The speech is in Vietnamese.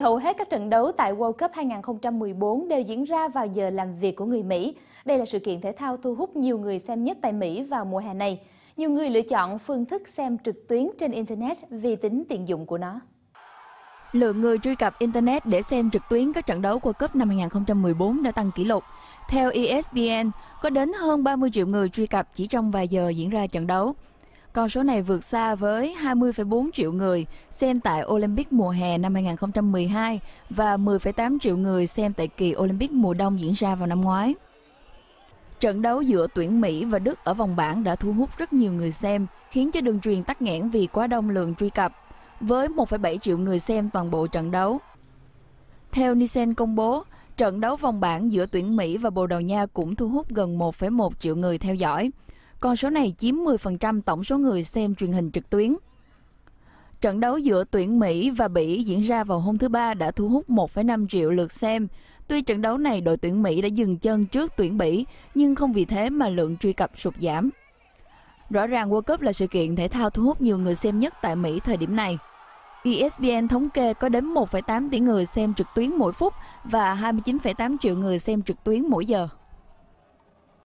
Hầu hết các trận đấu tại World Cup 2014 đều diễn ra vào giờ làm việc của người Mỹ. Đây là sự kiện thể thao thu hút nhiều người xem nhất tại Mỹ vào mùa hè này. Nhiều người lựa chọn phương thức xem trực tuyến trên Internet vì tính tiện dụng của nó. Lượng người truy cập Internet để xem trực tuyến các trận đấu World Cup năm 2014 đã tăng kỷ lục. Theo ESPN, có đến hơn 30 triệu người truy cập chỉ trong vài giờ diễn ra trận đấu. Con số này vượt xa với 20,4 triệu người xem tại Olympic mùa hè năm 2012 và 10,8 triệu người xem tại kỳ Olympic mùa đông diễn ra vào năm ngoái. Trận đấu giữa tuyển Mỹ và Đức ở vòng bảng đã thu hút rất nhiều người xem, khiến cho đường truyền tắc nghẽn vì quá đông lượng truy cập, với 1,7 triệu người xem toàn bộ trận đấu. Theo Nielsen công bố, trận đấu vòng bảng giữa tuyển Mỹ và Bồ Đào Nha cũng thu hút gần 1,1 triệu người theo dõi. Con số này chiếm 10% tổng số người xem truyền hình trực tuyến. Trận đấu giữa tuyển Mỹ và Bỉ diễn ra vào hôm thứ Ba đã thu hút 1,5 triệu lượt xem. Tuy trận đấu này đội tuyển Mỹ đã dừng chân trước tuyển Bỉ, nhưng không vì thế mà lượng truy cập sụt giảm. Rõ ràng World Cup là sự kiện thể thao thu hút nhiều người xem nhất tại Mỹ thời điểm này. ESPN thống kê có đến 1,8 tỷ người xem trực tuyến mỗi phút và 29,8 triệu người xem trực tuyến mỗi giờ.